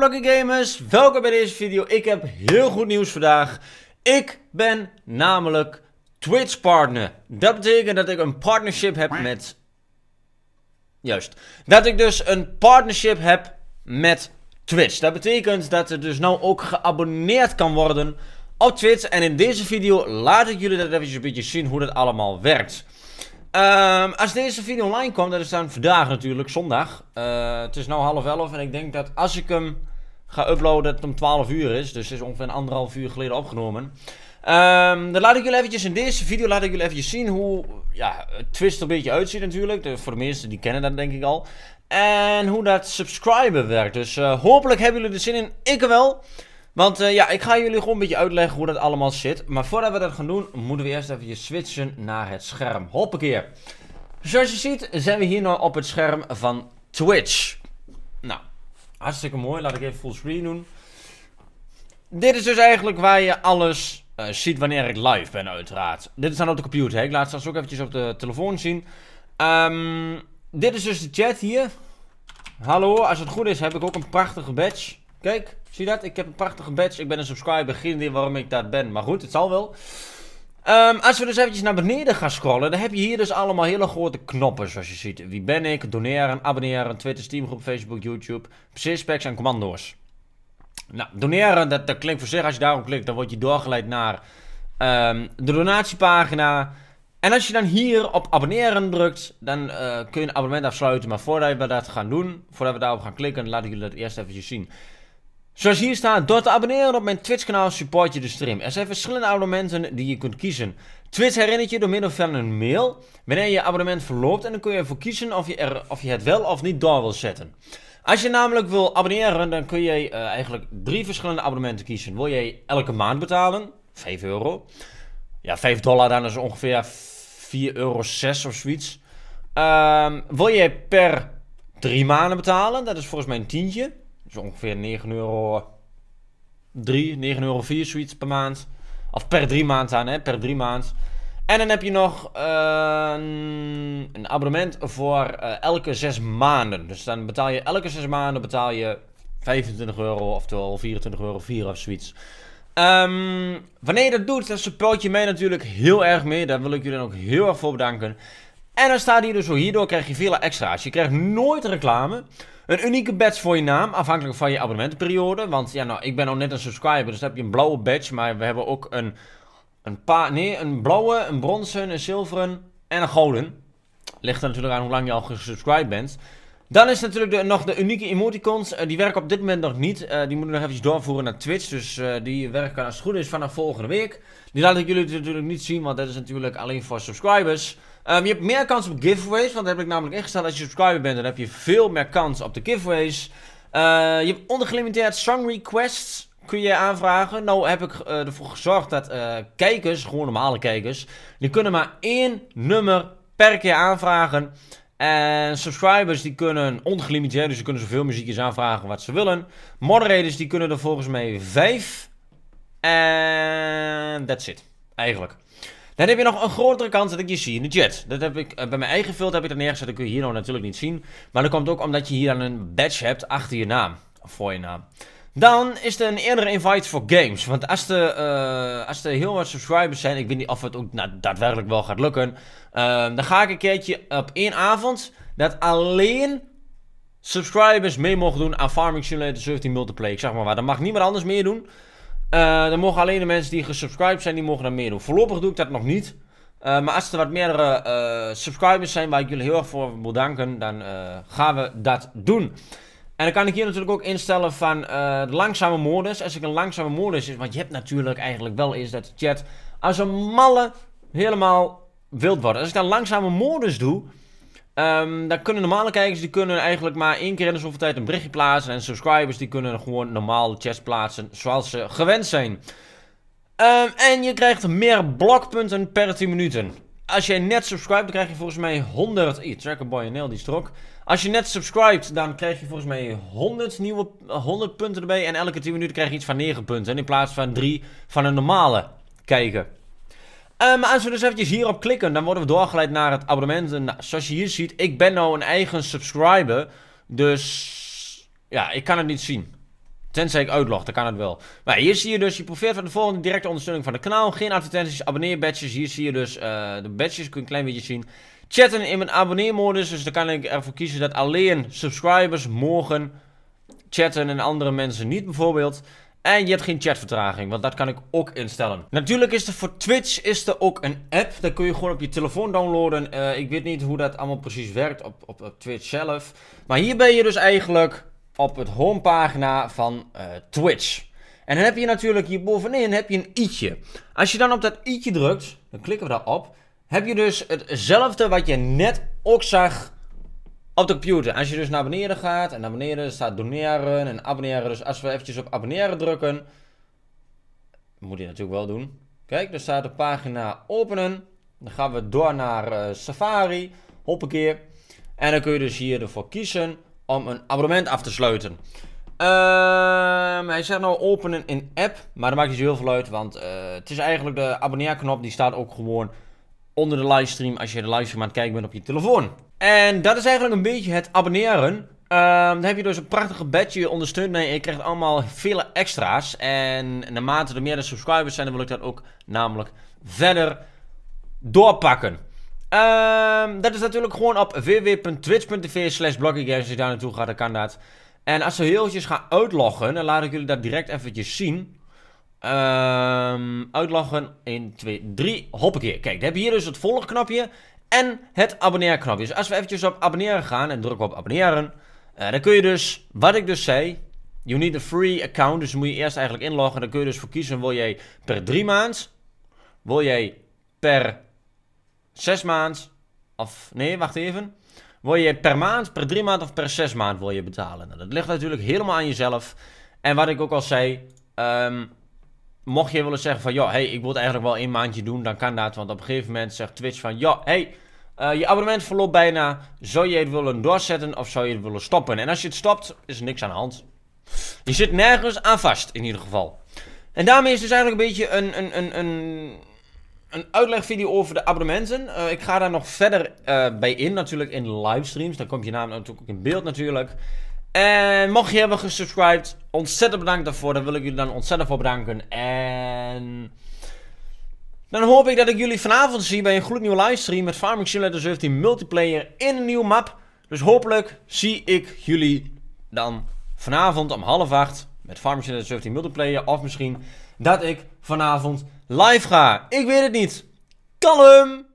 Blokkie Gamers, welkom bij deze video. Ik heb heel goed nieuws vandaag. Ik ben namelijk Twitch partner. Dat betekent dat ik een partnership heb met... Juist. Dat ik dus een partnership heb met Twitch. Dat betekent dat er dus nou ook geabonneerd kan worden op Twitch. En in deze video laat ik jullie dat eventjes een beetje zien hoe dat allemaal werkt. Ehm, als deze video online komt, dat is dan vandaag natuurlijk, zondag. Eh, het is nu half elf en ik denk dat als ik hem ga uploaden dat het om 12 uur is. Dus het is ongeveer een anderhalf uur geleden opgenomen. Um, dan laat ik jullie eventjes in deze video laat ik jullie eventjes zien hoe ja, twist er een beetje uitziet natuurlijk. De, voor de meesten die kennen dat denk ik al. En hoe dat subscriben werkt. Dus eh, hopelijk hebben jullie er zin in. Ik wel. Want eh, ja, ik ga jullie gewoon een beetje uitleggen hoe dat allemaal zit. Maar voordat we dat gaan doen, moeten we eerst even switchen naar het scherm. Hoppakeer. Nou, zoals je ziet zijn we hier nu op het scherm van Twitch. Nou, Hartstikke mooi. Laat ik even full screen doen. Dit is dus eigenlijk waar je alles eh, ziet wanneer ik live ben, uiteraard. Dit is dan op de computer. Hè? Ik laat het straks ook eventjes op de telefoon zien. Ehm, dit is dus de chat hier. Hallo, als het goed is heb ik ook een prachtige badge. Kijk, zie je dat? Ik heb een prachtige badge. Ik ben een subscriber. Geen idee waarom ik daar ben. Maar goed, het zal wel. Ehm, als we dus eventjes naar beneden gaan scrollen, dan heb je hier dus allemaal hele grote knoppen, zoals je ziet. Wie ben ik? Doneren, abonneren, Twitter, Steamgroep, Facebook, YouTube, specs en commando's. Nou, doneren, dat, dat, klinkt voor zich. Als je daarop klikt, dan word je doorgeleid naar ehm, de donatiepagina. En als je dan hier op abonneren drukt, dan eh, kun je een abonnement afsluiten. Maar voordat we dat gaan doen, voordat we daarop gaan klikken, laat ik jullie dat eerst eventjes zien. Zoals hier staat, door te abonneren op mijn Twitch kanaal support je de stream. Er zijn verschillende abonnementen die je kunt kiezen. Twitch herinnert je door middel van een mail wanneer je abonnement verloopt en dan kun je ervoor kiezen of je, er, of je het wel of niet door wil zetten. Als je namelijk wil abonneren, dan kun je eh, eigenlijk drie verschillende abonnementen kiezen. Wil jij elke maand betalen? 5 euro. Ja, 5 dollar dan is ongeveer vier euro of zoiets. Ehm, wil jij per drie maanden betalen? Dat is volgens mij een tientje. Dus ongeveer 9 euro 3, 9 euro 4, zoiets per maand. Of per drie maanden aan, hè, per drie maanden. En dan heb je nog ehm, een abonnement voor eh, elke zes maanden. Dus dan betaal je elke zes maanden betaal je 25 euro, oftewel 24 euro 4 of zoiets. Ehm, wanneer je dat doet, dan support je mij natuurlijk heel erg mee. Daar wil ik jullie dan ook heel erg voor bedanken. En dan staat hier dus zo, hierdoor krijg je veel extra's. Je krijgt nooit reclame. Een unieke badge voor je naam, afhankelijk van je abonnementperiode. Want ja, nou, ik ben al net een subscriber, dus dan heb je een blauwe badge. Maar we hebben ook een, een paar, nee, een blauwe, een bronzen, een zilveren en een gouden. Ligt er natuurlijk aan hoe lang je al gesubscribed bent. Dan is natuurlijk nog de unieke emoticons. Eh, die werken op dit moment nog niet. Uh, die moeten nog eventjes doorvoeren naar Twitch. Dus eh, die werken als het goed is vanaf volgende week. Die laat ik jullie natuurlijk niet zien, want dat is natuurlijk alleen voor subscribers. Ehm, je hebt meer kans op giveaways, want dat heb ik namelijk ingesteld. Als je subscriber bent, dan heb je veel meer kans op de giveaways. Eh, je hebt ongelimiteerd song requests kun je aanvragen. Nou heb ik eh, ervoor gezorgd dat eh, kijkers, gewoon normale kijkers, die kunnen maar één nummer per keer aanvragen. En subscribers die kunnen ongelimiteerd, dus ze kunnen zoveel muziekjes aanvragen wat ze willen. Moderators die kunnen er volgens mij vijf. En that's it, eigenlijk. Dan heb je nog een grotere kans dat ik je zie in de chat. Dat heb ik, eh, bij mijn eigen filter heb ik dat neergezet. Dat kun je hier nou natuurlijk niet zien. Maar dat komt ook omdat je hier dan een badge hebt achter je naam. Of voor je naam. Dan is er een eerdere invite voor games. Want als er, eh, als er heel wat subscribers zijn, ik weet niet of het ook daadwerkelijk wel gaat lukken. Eh, dan ga ik een keertje op één avond dat alleen subscribers mee mogen doen aan Farming Simulator 17 Multiplayer. Ik zeg maar waar, dan mag niemand anders meer doen. Uh, eh, dan mogen alleen de mensen die gesubscribed zijn, die mogen daar meedoen. Voorlopig doe ik dat nog niet. Eh, maar als er wat meerdere eh, subscribers zijn waar ik jullie heel erg voor wil danken, dan gaan we dat doen. En dan kan ik hier natuurlijk ook instellen van de langzame modus. Als ik een langzame modus is, want je hebt natuurlijk eigenlijk wel eens dat de chat als een malle helemaal wild wordt. Als ik dan langzame modus doe, Um, daar kunnen normale kijkers, die kunnen eigenlijk maar één keer in de zoveel tijd een berichtje plaatsen. En subscribers, die kunnen gewoon normale chats plaatsen zoals ze gewend zijn. Ehm, en je krijgt meer blokpunten per 10 minuten. Als jij net subscribed dan krijg je volgens mij 100... Ih, Trackerboy en Nail die strok. Als je net subscribed dan krijg je volgens mij 100 nieuwe 100 punten erbij. En elke 10 minuten krijg je iets van 9 punten. In plaats van 3 van een normale kijker. Um, als we dus eventjes hierop klikken, dan worden we doorgeleid naar het abonnement. En nou, zoals je hier ziet, ik ben nou een eigen subscriber. Dus ja, ik kan het niet zien. Tenzij ik uitlog, dan kan het wel. Maar hier zie je dus, je probeert van de volgende directe ondersteuning van het kanaal. Geen advertenties, abonneer badges. Hier zie je dus eh, de badges, kun je een klein beetje zien. Chatten in mijn abonneermodus, dus dan kan ik ervoor kiezen dat alleen subscribers mogen chatten en andere mensen niet bijvoorbeeld. En je hebt geen chatvertraging, want dat kan ik ook instellen. Natuurlijk is er voor Twitch is er ook een app. Dat kun je gewoon op je telefoon downloaden. Eh, ik weet niet hoe dat allemaal precies werkt op, op, Twitch zelf. Maar hier ben je dus eigenlijk op het homepagina van eh, Twitch. En dan heb je natuurlijk bovenin heb je een i'tje. Als je dan op dat i'tje drukt, dan klikken we daarop. Heb je dus hetzelfde wat je net ook zag op de computer. Als je dus naar beneden gaat en naar beneden staat doneren en abonneren. Dus als we eventjes op abonneren drukken, moet je natuurlijk wel doen. Kijk, er staat de pagina openen. Dan gaan we door naar uh, Safari. keer, En dan kun je dus hier ervoor kiezen om een abonnement af te sluiten. Ehm, hij zegt nou openen in app, maar dat maakt niet zo heel veel uit, want eh, het is eigenlijk de abonneerknop die staat ook gewoon onder de livestream als je de livestream aan het kijken bent op je telefoon. En dat is eigenlijk een beetje het abonneren. Um, dan heb je dus een prachtige badge, je ondersteunt mij en je krijgt allemaal vele extra's. En naarmate er meer de subscribers zijn, dan wil ik dat ook namelijk verder doorpakken. Ehm, dat is natuurlijk gewoon op www.twitch.tv slash Als je daar naartoe gaat, dan kan dat. En als heel even gaan uitloggen, dan laat ik jullie dat direct eventjes zien. Um, uitloggen, 1, 2, 3, hoppakee. Kijk, dan heb je hier dus het knopje en het abonneerknopje. Dus als we eventjes op abonneren gaan en drukken op abonneren, eh, dan kun je dus, wat ik dus zei, you need a free account, dus moet je eerst eigenlijk inloggen. Dan kun je dus voor kiezen, wil jij per drie maand, wil jij per zes maand, of nee, wacht even. Wil je per maand, per drie maand of per zes maand wil je betalen? Nou, dat ligt natuurlijk helemaal aan jezelf. En wat ik ook al zei, ehm, mocht je willen zeggen van, ja, hey, ik wil het eigenlijk wel een maandje doen, dan kan dat. Want op een gegeven moment zegt Twitch van, ja, hey, eh, je abonnement verloopt bijna. Zou je het willen doorzetten of zou je het willen stoppen? En als je het stopt, is er niks aan de hand. Je zit nergens aan vast, in ieder geval. En daarmee is dus eigenlijk een beetje een, een, een, een, een uitlegvideo over de abonnementen. Eh, ik ga daar nog verder eh, bij in, natuurlijk in livestreams. Dan kom je namelijk ook in beeld natuurlijk. En mocht je hebben gesubscribed, ontzettend bedankt daarvoor. Daar wil ik jullie dan ontzettend voor bedanken. En... Dan hoop ik dat ik jullie vanavond zie bij een gloednieuwe livestream met Farming Simulator 17 multiplayer in een nieuwe map. Dus hopelijk zie ik jullie dan vanavond om half acht met Farming Simulator 17 multiplayer. Of misschien dat ik vanavond live ga. Ik weet het niet. Kalm!